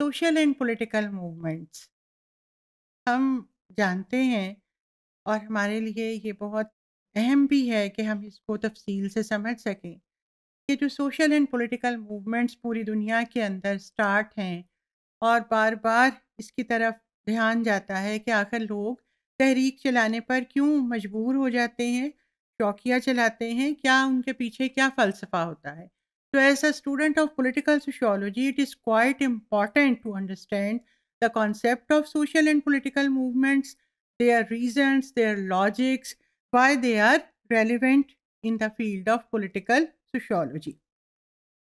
Social and political movements हम जानते हैं और हमारे लिए ये बहुत अहम भी है कि हम इसको तफसील से समझ सकें कि जो सोशल एंड पॉलिटिकल मूवमेंट्स पूरी दुनिया के अंदर स्टार्ट हैं और बार बार इसकी तरफ ध्यान जाता है कि आखिर लोग तहरीक चलाने पर क्यों मजबूर हो जाते हैं चौकियाँ चलाते हैं क्या उनके पीछे क्या फ़लसफ़ा होता है So, as a student of political sociology, it is quite important to understand the concept of social and political movements, their reasons, their logics, why they are relevant in the field of political sociology.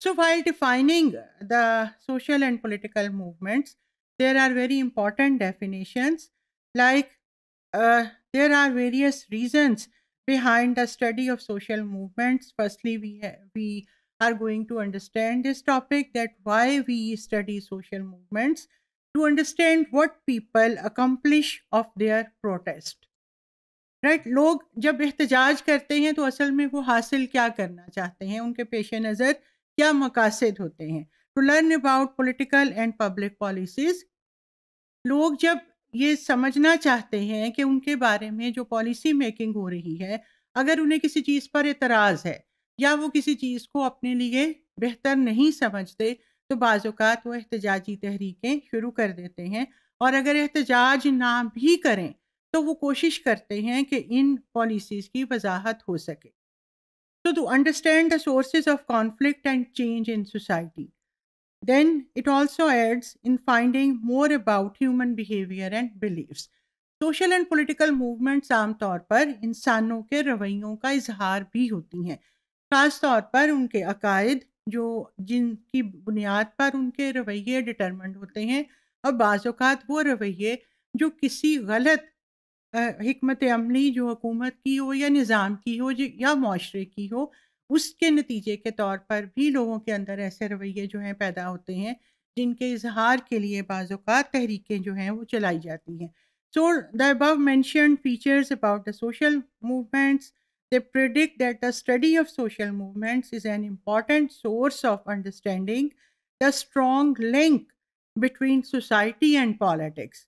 So, while defining the social and political movements, there are very important definitions like uh, there are various reasons behind the study of social movements. Firstly, we, we are going to understand this topic that why we study social movements to understand what people accomplish of their protest right right? लोग जब एहतजाज करते हैं तो असल में वो हासिल क्या करना चाहते हैं उनके पेश नज़र क्या मकासद होते हैं to learn about political and public policies लोग जब ये समझना चाहते हैं कि उनके बारे में जो पॉलिसी मेकिंग हो रही है अगर उन्हें किसी चीज़ पर एतराज़ है या वो किसी चीज़ को अपने लिए बेहतर नहीं समझते तो बाज़ात वो एहतजाजी तहरीकें शुरू कर देते हैं और अगर एहतजाज ना भी करें तो वो कोशिश करते हैं कि इन पॉलिसीज़ की वजाहत हो सके तो to understand the sources of conflict and change in society then it also aids in finding more about human behaviour and beliefs social and political movements आमतौर पर इंसानों के रवैयों का इजहार भी होती हैं ख़ास तौर पर उनके अकायद जो जिनकी बुनियाद पर उनके रवैये डिटरमेंट होते हैं और बाज़ात वो रवैये जो किसी गलत हमत अमली जो हुकूमत की हो या निज़ाम की हो या माशरे की हो उसके नतीजे के तौर पर भी लोगों के अंदर ऐसे रवैये जो हैं पैदा होते हैं जिनके इजहार के लिए बाज़ात तहरीकें जो हैं वो चलाई जाती हैं so the above mentioned features about the social movements They predict that the study of social movements is an important source of understanding the strong link between society and politics,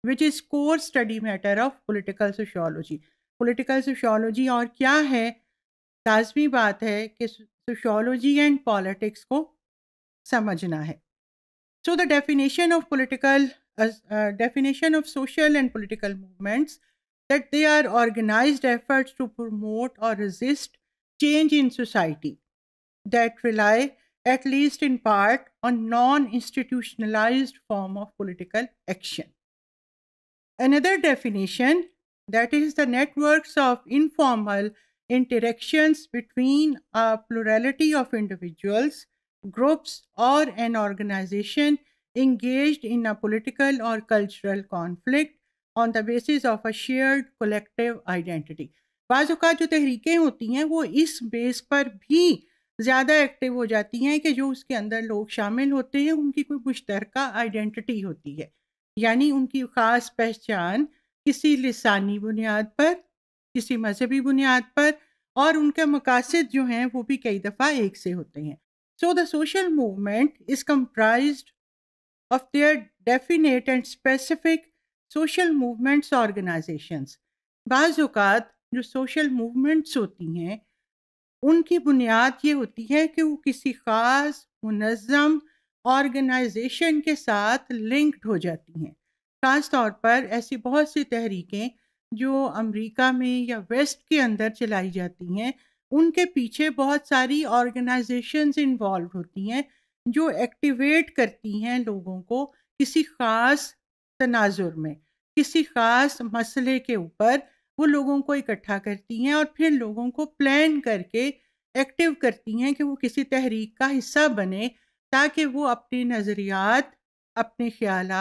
which is core study matter of political sociology. Political sociology aur kya hai lazmi baat hai ki sociology and politics ko samajhna hai so the definition of political of uh, definition of social and political movements that they are organized efforts to promote or resist change in society that rely, at least in part, on non institutionalized form of political action. Another definition that is the networks of informal interactions between a plurality of individuals, groups, or an organization engaged in a political or cultural conflict on the basis of a shared collective identity बाज़ात जो तहरीकें होती हैं वो इस base पर भी ज़्यादा एक्टिव हो जाती हैं कि जो उसके अंदर लोग शामिल होते हैं उनकी कोई मुश्तरक आइडेंटिटी होती है यानी उनकी ख़ास पहचान किसी लसानी बुनियाद पर किसी मजहबी बुनियाद पर और उनके मकासद जो हैं वो भी कई दफ़ा एक से होते हैं so the social movement is comprise of their definite and specific social movements organisations बाज़ात जो सोशल मूवमेंट्स होती हैं उनकी बुनियाद ये होती है कि वो किसी ख़ास मुनज़म ऑर्गेनाइजेशन के साथ लिंक्ड हो जाती हैं ख़ास तौर पर ऐसी बहुत सी तहरीकें जो अमेरिका में या वेस्ट के अंदर चलाई जाती हैं उनके पीछे बहुत सारी ऑर्गेनाइजेशंस इन्वॉल्व होती हैं जो एक्टिवेट करती हैं लोगों को किसी ख़ास तनाजुर में किसी खास मसले के ऊपर वो लोगों को इकट्ठा करती हैं और फिर लोगों को प्लान करके एक्टिव करती हैं कि वो किसी तहरीक का हिस्सा बने ताकि वो अपने नज़रियात अपने ख्याल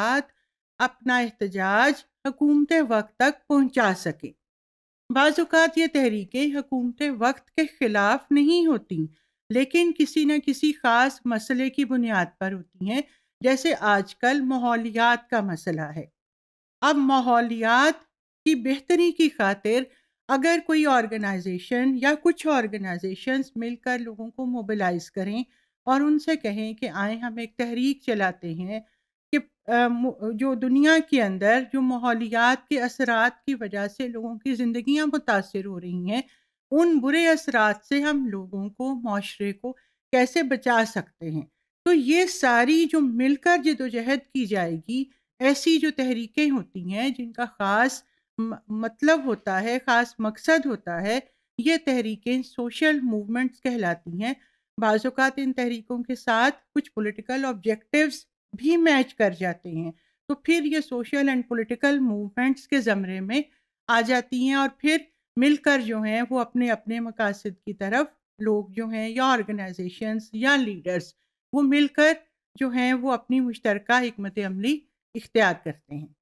अपना एहतजाज हकूमत वक्त तक पहुँचा सकें बाज़ात ये तहरीकें हकूमत वक्त के ख़िलाफ़ नहीं होती लेकिन किसी न किसी ख़ास मसले की बुनियाद पर होती हैं जैसे आजकल माहौलियात का मसला है अब माहौलियात की बेहतरी की खातिर अगर कोई ऑर्गेनाइजेशन या कुछ ऑर्गेनाइजेशंस मिलकर लोगों को मोबिलाइज करें और उनसे कहें कि आए हम एक तहरीक चलाते हैं कि जो दुनिया के अंदर जो माहौलियात के असरात की वजह से लोगों की ज़िंदियाँ मुतासर हो रही हैं उन बुरे असरात से हम लोगों को माशरे को कैसे बचा सकते हैं तो ये सारी जो मिलकर जदोजहद की जाएगी ऐसी जो तहरीकें होती हैं जिनका ख़ास मतलब होता है ख़ास मकसद होता है ये तहरीकें सोशल मूवमेंट्स कहलाती हैं बाज़ात इन तहरीकों के साथ कुछ पॉलिटिकल ऑब्जेक्टिव्स भी मैच कर जाते हैं तो फिर ये सोशल एंड पॉलिटिकल मूवमेंट्स के ज़मरे में आ जाती हैं और फिर मिलकर जो हैं वो अपने अपने मकासद की तरफ लोग जो हैं या ऑर्गेनाइजेशंस या लीडर्स वो मिलकर जो हैं वो अपनी मुश्तरक हमत अमली इख्तियार करते हैं